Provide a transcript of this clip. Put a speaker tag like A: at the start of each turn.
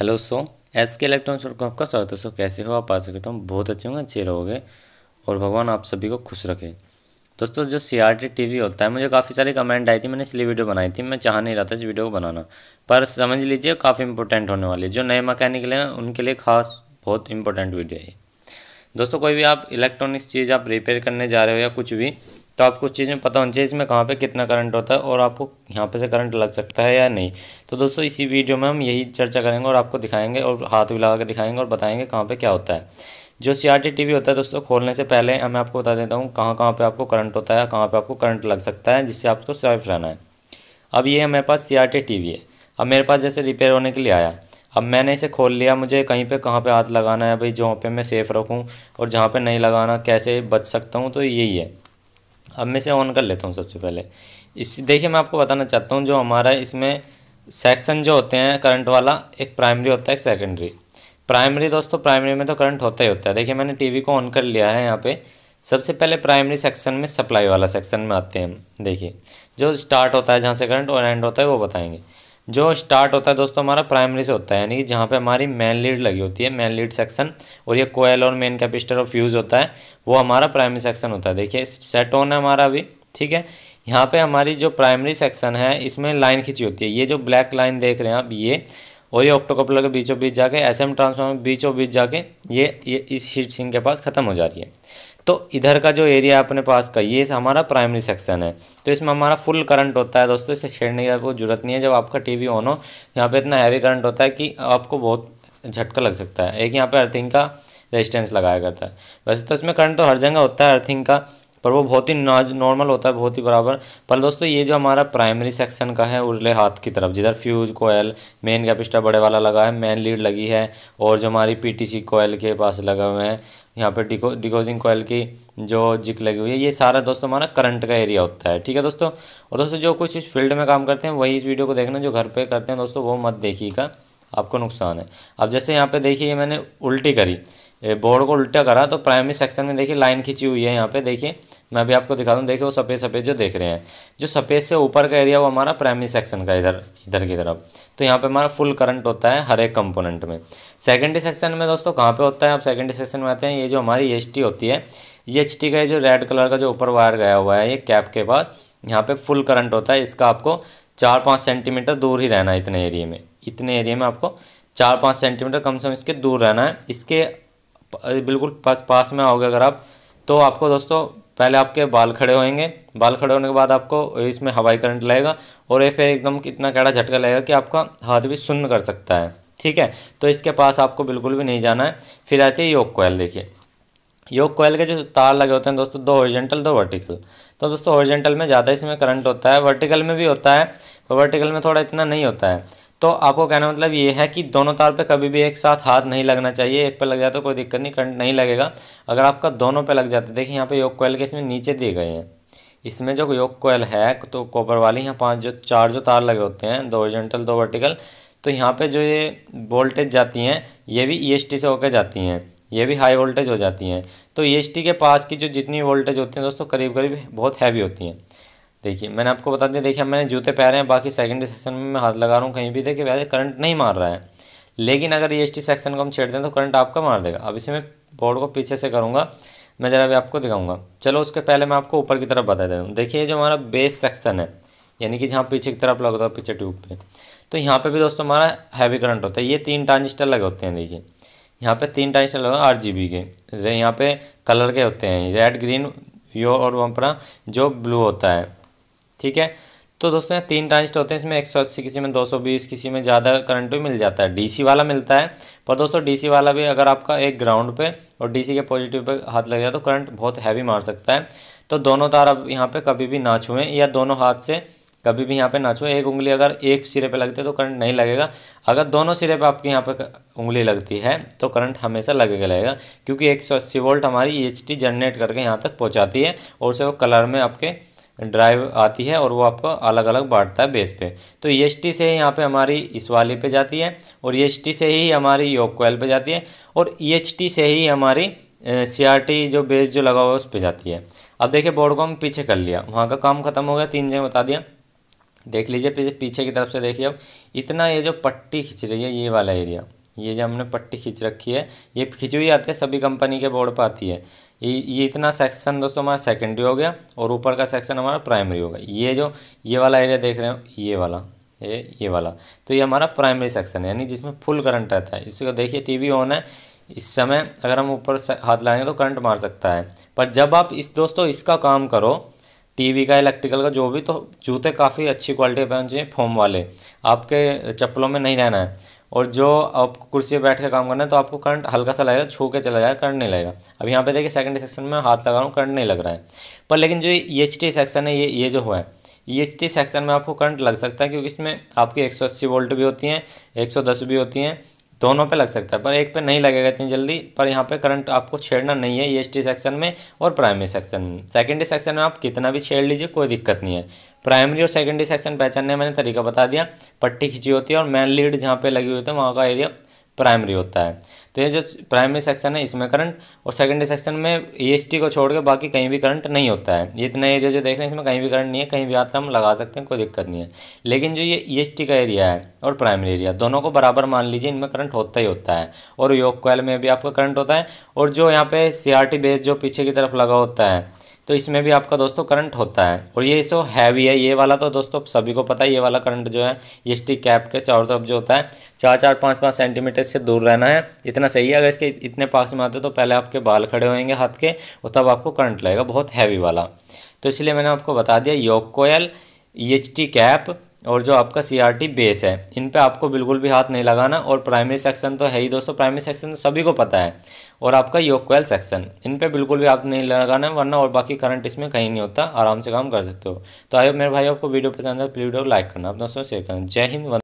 A: hello so S K electronics पर आपका स्वागत है सो कैसे हो आप आ सकते हो तो बहुत अच्छे होंगे अच्छे रहोगे और भगवान आप सभी को खुश रखे दोस्तों जो C R T T V होता है मुझे काफ़ी सारी कमेंट आई थी मैंने इसलिए वीडियो बनाई थी मैं चाह नहीं रहा था इस वीडियो को बनाना पर समझ लीजिए काफ़ी इंपॉर्टेंट होने वाली है जो नए मकैनिक हैं उनके लिए खास बहुत इंपॉर्टेंट वीडियो है दोस्तों कोई भी आप इलेक्ट्रॉनिक्स चीज़ आप रिपेयर करने जा रहे हो या कुछ भी तो आपको उस चीज़ में पता होना चाहिए इसमें कहाँ पे कितना करंट होता है और आपको यहाँ पे से करंट लग सकता है या नहीं तो दोस्तों इसी वीडियो में हम यही चर्चा करेंगे और आपको दिखाएंगे और हाथ भी लगा के दिखाएंगे और बताएंगे कहाँ पर क्या होता है जो सी आर टी होता है दोस्तों खोलने से पहले मैं आपको बता देता हूँ कहाँ कहाँ पर आपको करंट होता है कहाँ पर आपको करंट लग सकता है जिससे आपको सेफ रहना है अब ये मेरे पास सी आर टी है अब मेरे पास जैसे रिपेयर होने के लिए आया अब मैंने इसे खोल लिया मुझे कहीं पे कहाँ पे हाथ लगाना है भाई जहाँ पे मैं सेफ़ रखूँ और जहाँ पे नहीं लगाना कैसे बच सकता हूँ तो यही है अब मैं इसे ऑन कर लेता हूँ सबसे पहले इस देखिए मैं आपको बताना चाहता हूँ जो हमारा इसमें सेक्शन जो होते हैं करंट वाला एक प्राइमरी होता है एक सेकेंडरी प्राइमरी दोस्तों प्राइमरी में तो करंट होता ही होता है देखिए मैंने टीवी को ऑन कर लिया है यहाँ पे सबसे पहले प्राइमरी सेक्शन में सप्लाई वाला सेक्शन में आते हैं हम देखिए जो स्टार्ट होता है जहाँ से करंट और एंड होता है वो बताएंगे जो स्टार्ट होता है दोस्तों हमारा प्राइमरी से होता है यानी कि जहाँ पे हमारी मेन लीड लगी होती है मेन लीड सेक्शन और ये कोयल और मेन कैपेसिटर और फ्यूज़ होता है वो हमारा प्राइमरी सेक्शन होता है देखिए सेट ऑन है हमारा अभी ठीक है यहाँ पे हमारी जो प्राइमरी सेक्शन है इसमें लाइन खींची होती है ये जो ब्लैक लाइन देख रहे हैं आप ये और ये ऑक्टोकपलर के बीचों बीच जाके एस एम ट्रांसफार्मर बीचों बीच जाके ये ये इस हीट सिंह के पास ख़त्म हो जा रही है तो इधर का जो एरिया अपने पास का ये हमारा प्राइमरी सेक्शन है तो इसमें हमारा फुल करंट होता है दोस्तों इसे छेड़ने की आपको जरूरत नहीं है जब आपका टीवी ऑन हो यहाँ पे इतना हैवी करंट होता है कि आपको बहुत झटका लग सकता है एक यहाँ पे अर्थिंग का रेजिस्टेंस लगाया करता है वैसे तो इसमें करंट तो हर जगह होता है अर्थिंग का पर वो बहुत ही नॉर्मल होता है बहुत ही बराबर पर दोस्तों ये जो हमारा प्राइमरी सेक्शन का है उर्ले हाथ की तरफ जिधर फ्यूज कोयल मेन कैपिस्टा बड़े वाला लगा है मेन लीड लगी है और जो हमारी पीटीसी कोयल के पास लगा हुए हैं यहाँ पर डिको डिकोजिंग कोयल की जो जिक लगी हुई है ये सारा दोस्तों हमारा करंट का एरिया होता है ठीक है दोस्तों और दोस्तों जो कुछ इस फील्ड में काम करते हैं वही इस वीडियो को देखना जो घर पे करते हैं दोस्तों वो मत देखिएगा आपको नुकसान है अब जैसे यहाँ पे देखिए मैंने उल्टी करी बोर्ड को उल्टा करा तो प्राइमरी सेक्शन में देखिए लाइन खींची हुई है यहाँ पे देखिए मैं अभी आपको दिखा दूँ देखिए वो सफ़ेद सफ़ेद जो देख रहे हैं जो सफ़ेद से ऊपर का एरिया वो हमारा प्राइमरी सेक्शन का इधर इधर की तरफ तो यहाँ पे हमारा फुल करंट होता है हर एक कंपोनेंट में सेकेंडरी सेक्शन में दोस्तों कहाँ पे होता है आप सेकेंडरी सेक्शन में आते हैं ये जो हमारी एच होती है ये एच का जो रेड कलर का जो ऊपर वायर गया हुआ है ये कैप के बाद यहाँ पर फुल करंट होता है इसका आपको चार पाँच सेंटीमीटर दूर ही रहना है इतने एरिए में इतने एरिए में आपको चार पाँच सेंटीमीटर कम से कम इसके दूर रहना है इसके बिल्कुल पास पास में आओगे अगर आप तो आपको दोस्तों पहले आपके बाल खड़े होंगे बाल खड़े होने के बाद आपको इसमें हवाई करंट लगेगा और ये फिर एकदम इतना कड़ा झटका लगेगा कि आपका हाथ भी सुन्न कर सकता है ठीक है तो इसके पास आपको बिल्कुल भी नहीं जाना है फिर आती है योग कोयल देखिए योग कोयल के जो तार लगे होते हैं दोस्तों दो ओरिजेंटल दो वर्टिकल तो दोस्तों ओरिजेंटल में ज़्यादा इसमें करंट होता है वर्टिकल में भी होता है वर्टिकल में थोड़ा इतना नहीं होता है तो आपको कहना मतलब ये है कि दोनों तार पे कभी भी एक साथ हाथ नहीं लगना चाहिए एक पे लग जाए तो कोई दिक्कत नहीं करंट नहीं लगेगा अगर आपका दोनों पे लग जाता है देखिए यहाँ पे योग कोयल के इसमें नीचे दिए गए हैं इसमें जो योग कोयल है तो कॉपर वाली यहाँ पाँच जो चार जो तार लगे होते हैं दो ओरिजेंटल दो वर्टिकल तो यहाँ पर जो ये वोल्टेज जाती हैं ये भी ई e से होकर जाती हैं ये भी हाई वोल्टेज हो जाती हैं तो ई e के पास की जो जितनी वोल्टेज होती हैं दोस्तों करीब करीब बहुत हैवी होती हैं देखिए मैंने आपको बता दिया देखिए मैंने जूते पहरे हैं बाकी सेकेंडरी सेक्शन में मैं हाथ लगा रहा हूँ कहीं भी देखिए वैसे करंट नहीं मार रहा है लेकिन अगर ई e सेक्शन को हम छेड़ दें तो करंट आपका मार देगा अब इसे मैं बोर्ड को पीछे से करूँगा मैं ज़रा भी आपको दिखाऊंगा चलो उसके पहले मैं आपको ऊपर की तरफ बता दे हूँ देखिए जो हमारा बेस सेक्शन है यानी कि जहाँ पीछे की तरफ लगता है पीछे ट्यूब पर तो यहाँ पर भी दोस्तों हमारा हैवी करंट होता है ये तीन ट्रांजिस्टर लगे होते हैं देखिए यहाँ पर तीन ट्रांजिस्टर लगे आर जी बी के यहाँ पे कलर के होते हैं रेड ग्रीन यो और वहाँ पर जो ब्लू होता है ठीक है तो दोस्तों यहाँ तीन ट्रांजिस्टर होते हैं इसमें 180 किसी में 220 किसी में ज़्यादा करंट भी मिल जाता है डीसी वाला मिलता है पर दोस्तों डीसी वाला भी अगर आपका एक ग्राउंड पे और डीसी के पॉजिटिव पे हाथ लग जाए तो करंट बहुत हैवी मार सकता है तो दोनों तार अब यहाँ पे कभी भी ना छुएँ या दोनों हाथ से कभी भी यहाँ पर ना छुएँ एक उंगली अगर एक सिरे पर लगती है तो करंट नहीं लगेगा अगर दोनों सिरे पर आपके यहाँ पर उंगली लगती है तो करंट हमेशा लगेगा लगेगा क्योंकि अस्सी वोल्ट हमारी ई e जनरेट करके यहाँ तक पहुँचाती है और उसे वो कलर में आपके ड्राइव आती है और वो आपको अलग अलग बांटता है बेस पे तो ई e से ही यहाँ पे हमारी इस वाली पे जाती है और ई e से ही हमारी योग कोयल पे जाती है और ई e से ही हमारी सी जो बेस जो लगा हुआ है उस पर जाती है अब देखिए बोर्ड को हम पीछे कर लिया वहाँ का काम खत्म हो गया तीन जगह बता दिया देख लीजिए पीछे पीछे की तरफ से देखिए अब इतना ये जो पट्टी खींच रही है ये वाला एरिया ये जो हमने पट्टी खींच रखी है ये खिंची हुई आती है सभी कंपनी के बोर्ड पर आती है ये ये इतना सेक्शन दोस्तों हमारा सेकेंडरी हो गया और ऊपर का सेक्शन हमारा प्राइमरी होगा ये जो ये वाला एरिया देख रहे हो ये वाला ये ये वाला तो ये हमारा प्राइमरी सेक्शन है यानी जिसमें फुल करंट रहता है इसको देखिए टीवी ऑन है इस समय अगर हम ऊपर हाथ लाएंगे तो करंट मार सकता है पर जब आप इस दोस्तों इसका काम करो टीवी का इलेक्ट्रिकल का जो भी तो जूते काफ़ी अच्छी क्वालिटी पहन चाहिए फोम वाले आपके चप्पलों में नहीं रहना है और जो आप कुर्सी पर बैठ कर काम करना है तो आपको करंट हल्का सा लगेगा छू के चला जाएगा करंट नहीं लगेगा अब यहाँ पे देखिए सेकंड सेक्शन में हाथ लगा रहा हूँ करंट नहीं लग रहा है पर लेकिन जो ई एच टी सेक्शन है ये ये जो हुआ है ई एच टी सेक्शन में आपको करंट लग सकता है क्योंकि इसमें आपकी एक सौ अस्सी वोल्ट भी होती हैं एक सौ दस भी होती हैं दोनों पे लग सकता है पर एक पे नहीं लगेगा इतनी जल्दी पर यहाँ पे करंट आपको छेड़ना नहीं है ई e सेक्शन में और प्राइमरी सेक्शन में सेकेंडरी सेक्शन में आप कितना भी छेड़ लीजिए कोई दिक्कत नहीं है प्राइमरी और सेकेंडरी सेक्शन पहचानने मैंने तरीका बता दिया पट्टी खींची होती है और मेन लीड जहाँ पे लगी होती है वहाँ का एरिया प्राइमरी होता है तो ये जो प्राइमरी सेक्शन है इसमें करंट और सेकेंडरी सेक्शन में ई e को छोड़ के बाकी कहीं भी करंट नहीं होता है ये इतना एरिया जो देख रहे हैं इसमें कहीं भी करंट नहीं है कहीं भी आता हम लगा सकते हैं कोई दिक्कत नहीं है लेकिन जो ये ई e का एरिया है और प्राइमरी एरिया दोनों को बराबर मान लीजिए इनमें करंट होता ही होता है और योग कोयल में भी आपका करंट होता है और जो यहाँ पे सी बेस जो पीछे की तरफ लगा होता है तो इसमें भी आपका दोस्तों करंट होता है और ये सो हैवी है ये वाला तो दोस्तों सभी को पता है ये वाला करंट जो है ये स्टिक कैप के चारों तरफ जो होता है चार चार पाँच पाँच सेंटीमीटर से दूर रहना है इतना सही है अगर इसके इतने पास में आते तो पहले आपके बाल खड़े होंगे हाथ के और तब आपको करंट लगेगा बहुत हैवी वाला तो इसलिए मैंने आपको बता दिया योग कोयल ई एच टी कैप और जो आपका सी बेस है इन पर आपको बिल्कुल भी हाथ नहीं लगाना और प्राइमरी सेक्शन तो है ही दोस्तों प्राइमरी सेक्शन तो सभी को पता है और आपका योक्वेल सेक्शन इन पर बिल्कुल भी आप नहीं लगाना वरना और बाकी करंट इसमें कहीं नहीं होता आराम से काम कर सकते हो तो आयो मेरे भाई आपको वीडियो पसंद है प्लीज वीडियो लाइक करना आप दोस्तों शेयर करना जय हिंद